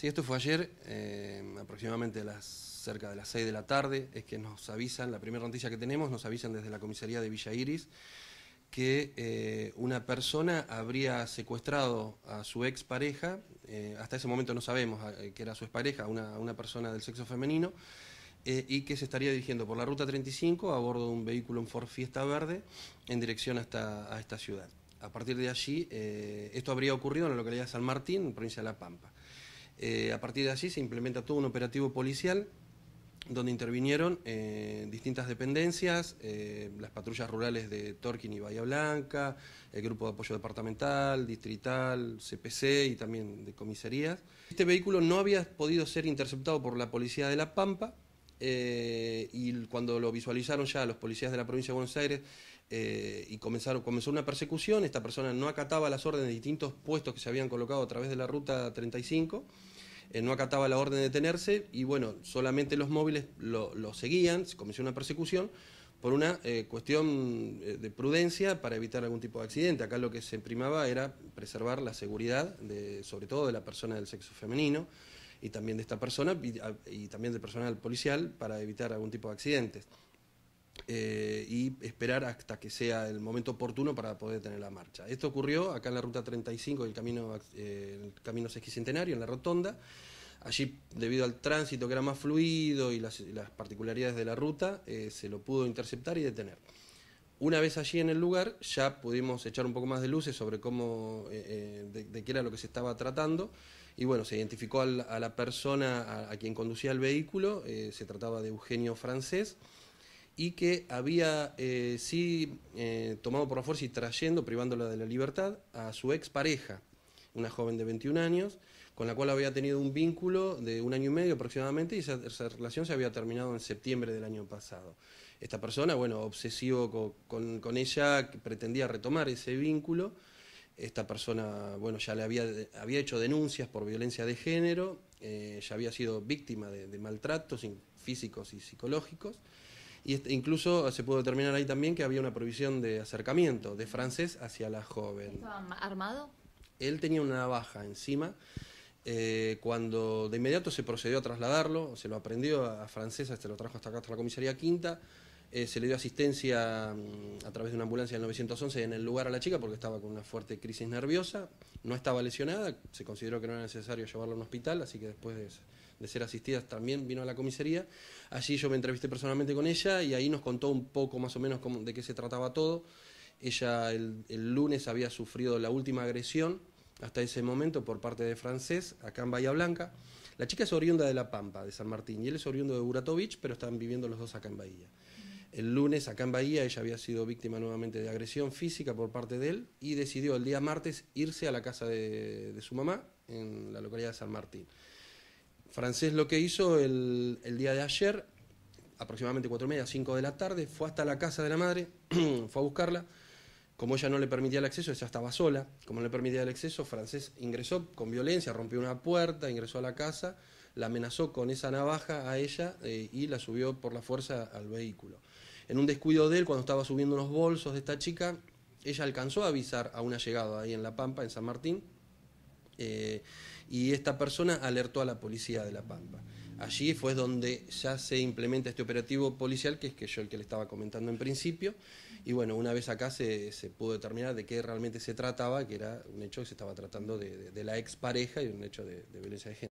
Sí, esto fue ayer, em, aproximadamente las, cerca de las 6 de la tarde, es que nos avisan, la primera noticia que tenemos, nos avisan desde la comisaría de Villa Iris que eh, una persona habría secuestrado a su expareja, pareja, eh, hasta ese momento no sabemos eh, que era su expareja, una, una persona del sexo femenino, y que se estaría dirigiendo por la Ruta 35 a bordo de un vehículo en Ford Fiesta Verde en dirección hasta, a esta ciudad. A partir de allí, esto habría ocurrido en la localidad de San Martín, en provincia de La Pampa. Eh, a partir de allí se implementa todo un operativo policial donde intervinieron eh, distintas dependencias, eh, las patrullas rurales de Torquín y Bahía Blanca, el grupo de apoyo departamental, distrital, CPC y también de comisarías. Este vehículo no había podido ser interceptado por la policía de La Pampa, eh, y cuando lo visualizaron ya los policías de la provincia de Buenos Aires eh, y comenzó una persecución, esta persona no acataba las órdenes de distintos puestos que se habían colocado a través de la ruta 35, eh, no acataba la orden de detenerse y bueno, solamente los móviles lo, seguían, se comenzó una persecución por una cuestión de prudencia para evitar algún tipo de accidente. Acá lo que se primaba era preservar la seguridad, sobre todo de la persona del sexo femenino y también de esta persona y, también del personal policial para evitar algún tipo de accidentes. Eh, y esperar hasta que sea el momento oportuno para poder tener la marcha. Esto ocurrió acá en la ruta 35 del camino, eh, el camino sesquicentenario, en la rotonda. Allí, debido al tránsito que era más fluido y las, particularidades de la ruta, eh, se lo pudo interceptar y detener. Una vez allí en el lugar, ya pudimos echar un poco más de luces sobre cómo, eh, de, de qué era lo que se estaba tratando. Y bueno, se identificó a la persona a, quien conducía el vehículo, eh, se trataba de Eugenio Francés, y que había eh, sí eh, tomado por la fuerza y trayendo, privándola de la libertad, a su expareja, una joven de 21 años, con la cual había tenido un vínculo de un año y medio aproximadamente y esa, relación se había terminado en septiembre del año pasado. Esta persona, bueno, obsesivo con, con, con ella, pretendía retomar ese vínculo esta persona, bueno, ya le había, hecho denuncias por violencia de género, eh, ya había sido víctima de, maltratos físicos y psicológicos. Y este, incluso se pudo determinar ahí también que había una provisión de acercamiento de francés hacia la joven. ¿Estaba armado? Él tenía una navaja encima. Eh, cuando de inmediato se procedió a trasladarlo, se lo aprendió a, a francés, se lo trajo hasta acá, hasta la comisaría quinta. Eh, se le dio asistencia mm, a través de una ambulancia del 911 en el lugar a la chica porque estaba con una fuerte crisis nerviosa, no estaba lesionada, se consideró que no era necesario llevarla a un hospital, así que después de, ser asistida también vino a la comisaría. Allí yo me entrevisté personalmente con ella y ahí nos contó un poco más o menos de qué se trataba todo. Ella el, el lunes había sufrido la última agresión hasta ese momento por parte de francés acá en Bahía Blanca. La chica es oriunda de La Pampa, de San Martín, y él es oriundo de Buratovich, pero están viviendo los dos acá en Bahía. El lunes acá en Bahía ella había sido víctima nuevamente de agresión física por parte de él y decidió el día martes irse a la casa de, su mamá en la localidad de San Martín. Francés lo que hizo el, día de ayer, aproximadamente cuatro y media, 5 de la tarde, fue hasta la casa de la madre, fue a buscarla como ella no le permitía el acceso, ella estaba sola. Como no le permitía el acceso, Francés ingresó con violencia, rompió una puerta, ingresó a la casa, la amenazó con esa navaja a ella eh, y la subió por la fuerza al vehículo. En un descuido de él, cuando estaba subiendo los bolsos de esta chica, ella alcanzó a avisar a una llegada ahí en La Pampa, en San Martín, eh, y esta persona alertó a la policía de La Pampa. Allí fue donde ya se implementa este operativo policial, que es que yo el que le estaba comentando en principio, y bueno, una vez acá se, pudo determinar de qué realmente se trataba, que era un hecho que se estaba tratando de, la expareja y un hecho de, de violencia de género.